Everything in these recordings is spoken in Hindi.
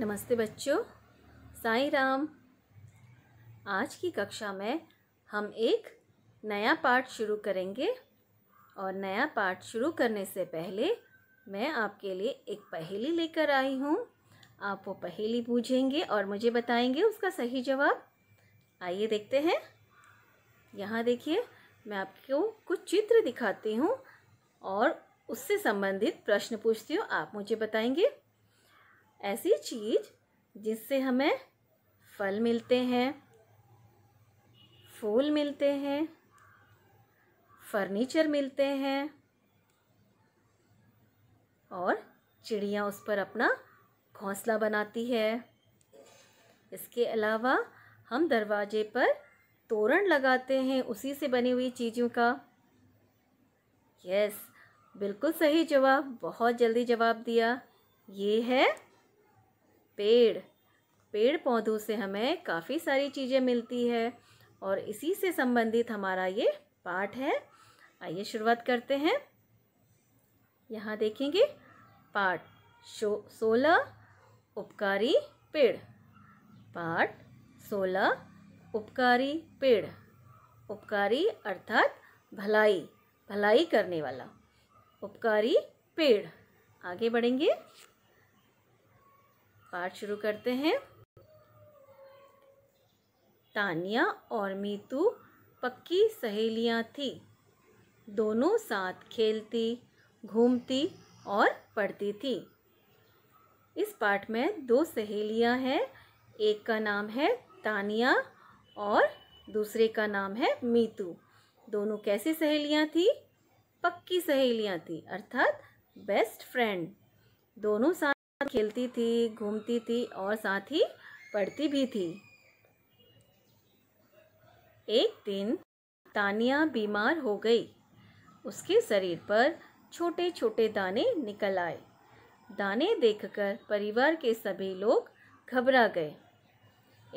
नमस्ते बच्चों साई राम आज की कक्षा में हम एक नया पाठ शुरू करेंगे और नया पाठ शुरू करने से पहले मैं आपके लिए एक पहेली लेकर आई हूँ आप वो पहेली पूछेंगे और मुझे बताएंगे उसका सही जवाब आइए देखते हैं यहाँ देखिए मैं आपको कुछ चित्र दिखाती हूँ और उससे संबंधित प्रश्न पूछती हूँ आप मुझे बताएंगे ऐसी चीज जिससे हमें फल मिलते हैं फूल मिलते हैं फर्नीचर मिलते हैं और चिड़िया उस पर अपना घोंसला बनाती है इसके अलावा हम दरवाजे पर तोरण लगाते हैं उसी से बनी हुई चीज़ों का यस बिल्कुल सही जवाब बहुत जल्दी जवाब दिया ये है पेड़ पेड़ पौधों से हमें काफ़ी सारी चीज़ें मिलती है और इसी से संबंधित हमारा ये पाठ है आइए शुरुआत करते हैं यहाँ देखेंगे पाठ शो सोलह उपकारी पेड़ पाठ सोलह उपकारी पेड़ उपकारी अर्थात भलाई भलाई करने वाला उपकारी पेड़ आगे बढ़ेंगे पाठ शुरू करते हैं तानिया और मीतू पक्की सहेलियां थी दोनों साथ खेलती घूमती और पढ़ती थी इस पाठ में दो सहेलियां हैं एक का नाम है तानिया और दूसरे का नाम है मीतू दोनों कैसी सहेलियां थी पक्की सहेलियां थी अर्थात बेस्ट फ्रेंड दोनों साथ खेलती थी घूमती थी और साथ ही पढ़ती भी थी एक दिन तानिया बीमार हो गई उसके शरीर पर छोटे छोटे दाने निकल आए दाने देखकर परिवार के सभी लोग घबरा गए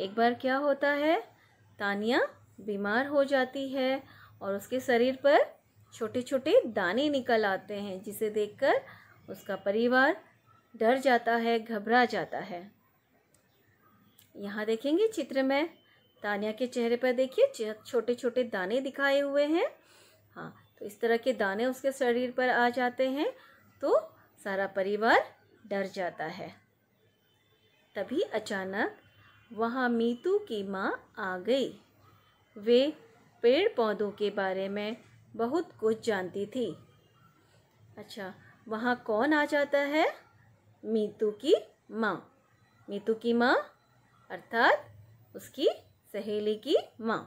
एक बार क्या होता है तानिया बीमार हो जाती है और उसके शरीर पर छोटे छोटे दाने निकल आते हैं जिसे देखकर उसका परिवार डर जाता है घबरा जाता है यहाँ देखेंगे चित्र में तानिया के चेहरे पर देखिए छोटे छोटे दाने दिखाए हुए हैं हाँ तो इस तरह के दाने उसके शरीर पर आ जाते हैं तो सारा परिवार डर जाता है तभी अचानक वहाँ मीतू की माँ आ गई वे पेड़ पौधों के बारे में बहुत कुछ जानती थी अच्छा वहाँ कौन आ जाता है मीतू की माँ मीतू की माँ अर्थात उसकी सहेली की माँ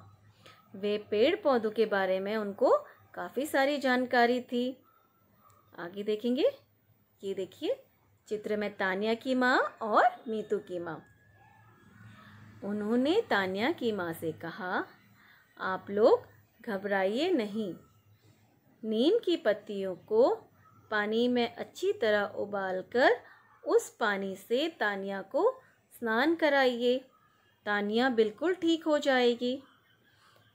वे पेड़ पौधों के बारे में उनको काफ़ी सारी जानकारी थी आगे देखेंगे ये देखिए चित्र में तानिया की माँ और मीतू की माँ उन्होंने तानिया की माँ से कहा आप लोग घबराइए नहीं नीम की पत्तियों को पानी में अच्छी तरह उबालकर उस पानी से तानिया को स्नान कराइए तानिया बिल्कुल ठीक हो जाएगी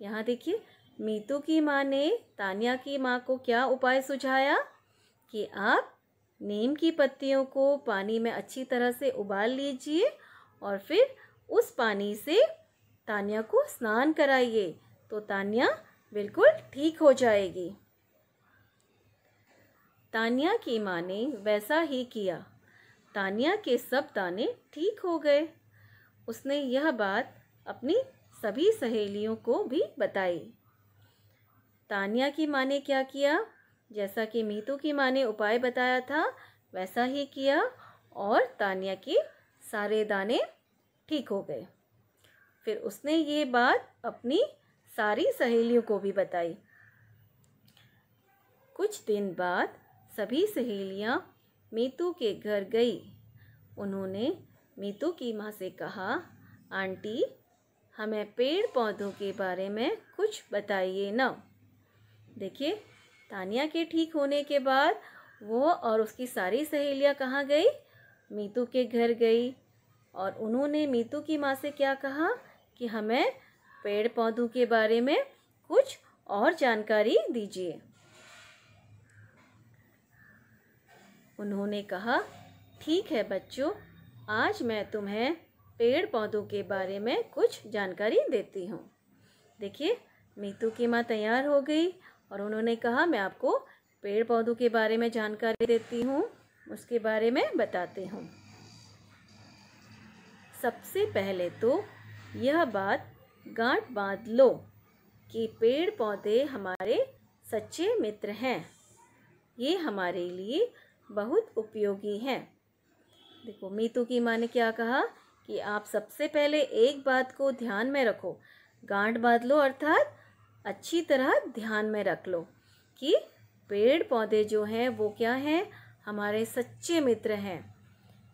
यहाँ देखिए मीतू की माँ ने तानिया की माँ को क्या उपाय सुझाया कि आप नीम की पत्तियों को पानी में अच्छी तरह से उबाल लीजिए और फिर उस पानी से तानिया को स्नान कराइए तो तानिया बिल्कुल ठीक हो जाएगी तानिया की माँ ने वैसा ही किया तानिया के सब ताने ठीक हो गए उसने यह बात अपनी सभी सहेलियों को भी बताई तानिया की माँ ने क्या किया जैसा कि मीतू की माँ ने उपाय बताया था वैसा ही किया और तानिया के सारे दाने ठीक हो गए फिर उसने ये बात अपनी सारी सहेलियों को भी बताई कुछ दिन बाद सभी सहेलियाँ मीतू के घर गई उन्होंने मीतू की माँ से कहा आंटी हमें पेड़ पौधों के बारे में कुछ बताइए ना देखिए तानिया के ठीक होने के बाद वो और उसकी सारी सहेलियाँ कहाँ गई मीतू के घर गई और उन्होंने मीतू की माँ से क्या कहा कि हमें पेड़ पौधों के बारे में कुछ और जानकारी दीजिए उन्होंने कहा ठीक है बच्चों आज मैं तुम्हें पेड़ पौधों के बारे में कुछ जानकारी देती हूँ देखिए मीतू की माँ तैयार हो गई और उन्होंने कहा मैं आपको पेड़ पौधों के बारे में जानकारी देती हूँ उसके बारे में बताती हूँ सबसे पहले तो यह बात गांठ बांध लो कि पेड़ पौधे हमारे सच्चे मित्र हैं ये हमारे लिए बहुत उपयोगी हैं देखो मीतू की माँ ने क्या कहा कि आप सबसे पहले एक बात को ध्यान में रखो गांठ बांध लो अर्थात अच्छी तरह ध्यान में रख लो कि पेड़ पौधे जो हैं वो क्या हैं हमारे सच्चे मित्र हैं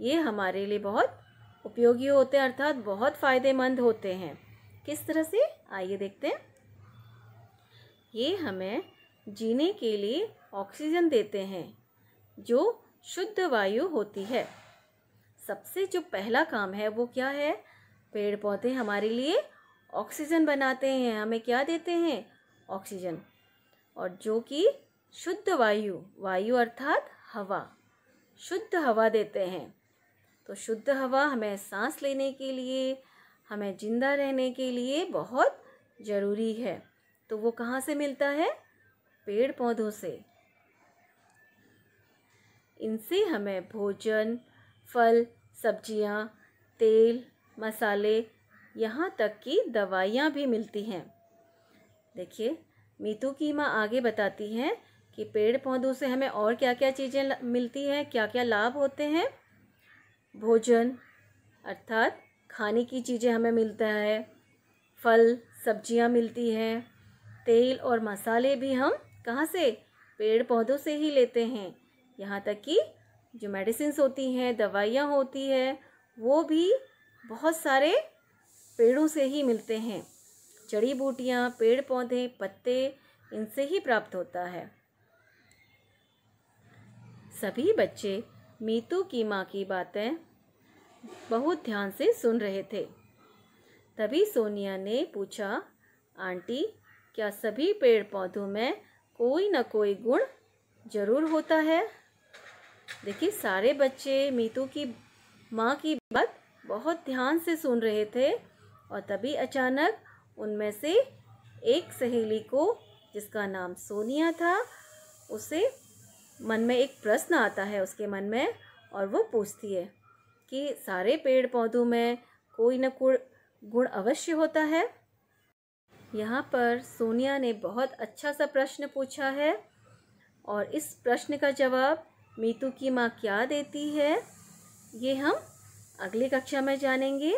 ये हमारे लिए बहुत उपयोगी होते हैं अर्थात बहुत फ़ायदेमंद होते हैं किस तरह से आइए देखते हैं ये हमें जीने के लिए ऑक्सीजन देते हैं जो शुद्ध वायु होती है सबसे जो पहला काम है वो क्या है पेड़ पौधे हमारे लिए ऑक्सीजन बनाते हैं हमें क्या देते हैं ऑक्सीजन और जो कि शुद्ध वायु वायु अर्थात हवा शुद्ध हवा देते हैं तो शुद्ध हवा हमें सांस लेने के लिए हमें जिंदा रहने के लिए बहुत ज़रूरी है तो वो कहाँ से मिलता है पेड़ पौधों से इनसे हमें भोजन फल सब्जियाँ तेल मसाले यहाँ तक कि दवाइयाँ भी मिलती हैं देखिए मीतू की माँ आगे बताती हैं कि पेड़ पौधों से हमें और क्या क्या चीज़ें मिलती हैं क्या क्या लाभ होते हैं भोजन अर्थात खाने की चीज़ें हमें मिलता है फल सब्जियाँ मिलती हैं तेल और मसाले भी हम कहाँ से पेड़ पौधों से ही लेते हैं यहाँ तक कि जो मेडिसिन होती हैं दवाइयाँ होती है वो भी बहुत सारे पेड़ों से ही मिलते हैं जड़ी बूटियाँ पेड़ पौधे पत्ते इनसे ही प्राप्त होता है सभी बच्चे मीतू की माँ की बातें बहुत ध्यान से सुन रहे थे तभी सोनिया ने पूछा आंटी क्या सभी पेड़ पौधों में कोई ना कोई गुण जरूर होता है देखिए सारे बच्चे मीतू की माँ की बात बहुत ध्यान से सुन रहे थे और तभी अचानक उनमें से एक सहेली को जिसका नाम सोनिया था उसे मन में एक प्रश्न आता है उसके मन में और वो पूछती है कि सारे पेड़ पौधों में कोई ना कोई गुण अवश्य होता है यहाँ पर सोनिया ने बहुत अच्छा सा प्रश्न पूछा है और इस प्रश्न का जवाब मीतू की माँ क्या देती है ये हम अगली कक्षा में जानेंगे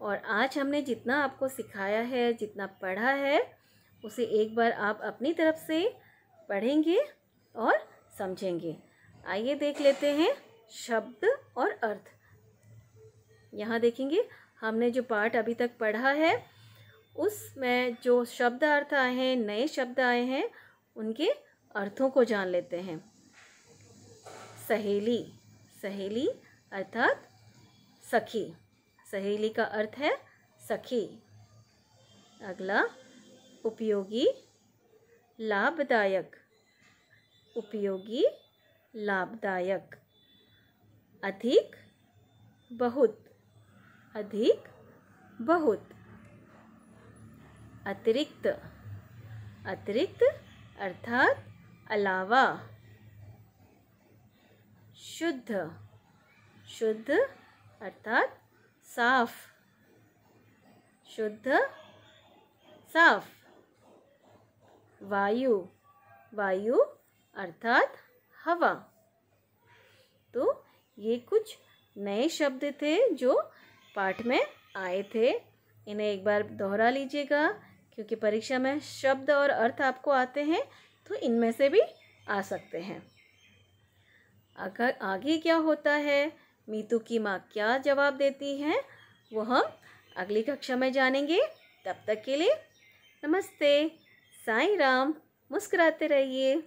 और आज हमने जितना आपको सिखाया है जितना पढ़ा है उसे एक बार आप अपनी तरफ से पढ़ेंगे और समझेंगे आइए देख लेते हैं शब्द और अर्थ यहाँ देखेंगे हमने जो पाठ अभी तक पढ़ा है उसमें जो शब्द अर्थ आए हैं नए शब्द आए हैं उनके अर्थों को जान लेते हैं सहेली सहेली अर्थात सखी सहेली का अर्थ है सखी अगला उपयोगी लाभदायक उपयोगी लाभदायक अधिक बहुत अधिक बहुत अतिरिक्त अतिरिक्त अर्थात अलावा शुद्ध शुद्ध अर्थात साफ शुद्ध साफ वायु वायु अर्थात हवा तो ये कुछ नए शब्द थे जो पाठ में आए थे इन्हें एक बार दोहरा लीजिएगा क्योंकि परीक्षा में शब्द और अर्थ आपको आते हैं तो इनमें से भी आ सकते हैं अगर आगे क्या होता है मीतू की माँ क्या जवाब देती है वो हम अगली कक्षा में जानेंगे तब तक के लिए नमस्ते साई राम मुस्कुराते रहिए